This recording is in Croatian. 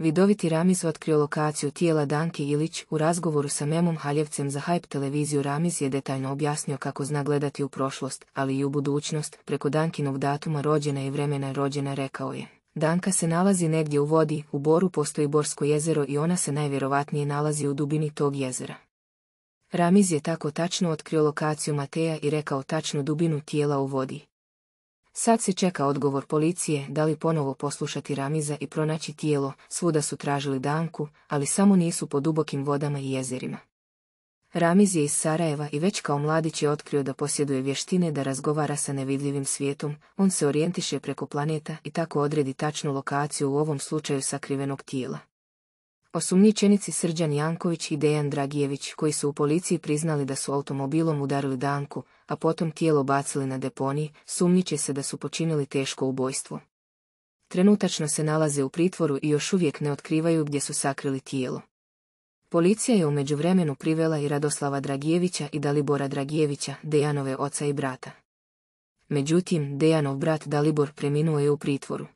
vidoviti ramis otkrio lokaciju tijela Danki Ilić u razgovoru sa Memom Haljevcem za Hype televiziju Ramis je detaljno objasnio kako zna gledati u prošlost, ali i u budućnost, preko Dankinog datuma rođena i vremena rođena rekao je. Danka se nalazi negdje u vodi, u Boru postoji Borsko jezero i ona se najvjerovatnije nalazi u dubini tog jezera. Ramiz je tako tačno otkrio lokaciju Mateja i rekao tačnu dubinu tijela u vodi. Sad se čeka odgovor policije da li ponovo poslušati Ramiza i pronaći tijelo, svuda su tražili danku, ali samo nisu po dubokim vodama i jezerima. Ramiz je iz Sarajeva i već kao mladić je otkrio da posjeduje vještine da razgovara sa nevidljivim svijetom, on se orijentiše preko planeta i tako odredi tačnu lokaciju u ovom slučaju sakrivenog tijela. Osumnjičenici Srđan Janković i Dejan Dragijević koji su u policiji priznali da su automobilom udarili Danku, a potom tijelo bacili na deponiji, sumnjiči se da su počinili teško ubojstvo. Trenutačno se nalaze u pritvoru i još uvijek ne otkrivaju gdje su sakrili tijelo. Policija je u međuvremenu privela i Radoslava Dragijevića i Dalibora Dragijevića, Dejanove oca i brata. Međutim, Dejanov brat Dalibor preminuo je u pritvoru.